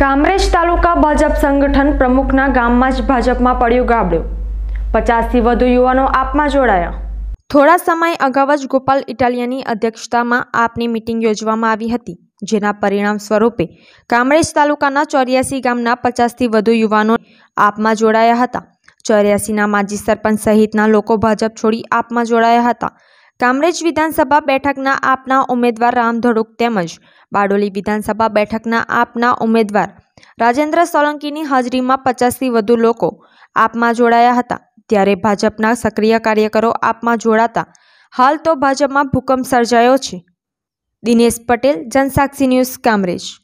કામરેજ તાલુકા ભાજપ સંગઠન પ્રમુખના ગામમાં જ ભાજપમાં પડ્યું ગાબડું પચાસથી વધુ યુવાનો આપમાં જોડાયા થોડા સમય અગાઉ જ ગોપાલ ઇટાલિયાની અધ્યક્ષતામાં આપની મિટિંગ યોજવામાં આવી હતી જેના પરિણામ સ્વરૂપે કામરેજ તાલુકાના ચોર્યાસી ગામના પચાસથી વધુ યુવાનો આપમાં જોડાયા હતા ચોર્યાસીના માજી સરપંચ સહિતના લોકો ભાજપ છોડી આપમાં જોડાયા હતા કામરેજ વિધાનસભા બેઠકના આપના ઉમેદવાર રામધડુક તેમજ બારડોલી વિધાનસભા બેઠકના આપના ઉમેદવાર રાજેન્દ્ર સોલંકીની હાજરીમાં પચાસથી વધુ લોકો આપમાં જોડાયા હતા ત્યારે ભાજપના સક્રિય કાર્યકરો આપમાં જોડાતા હાલ તો ભાજપમાં ભૂકંપ સર્જાયો છે દિનેશ પટેલ જનસાક્ષી ન્યૂઝ કામરેજ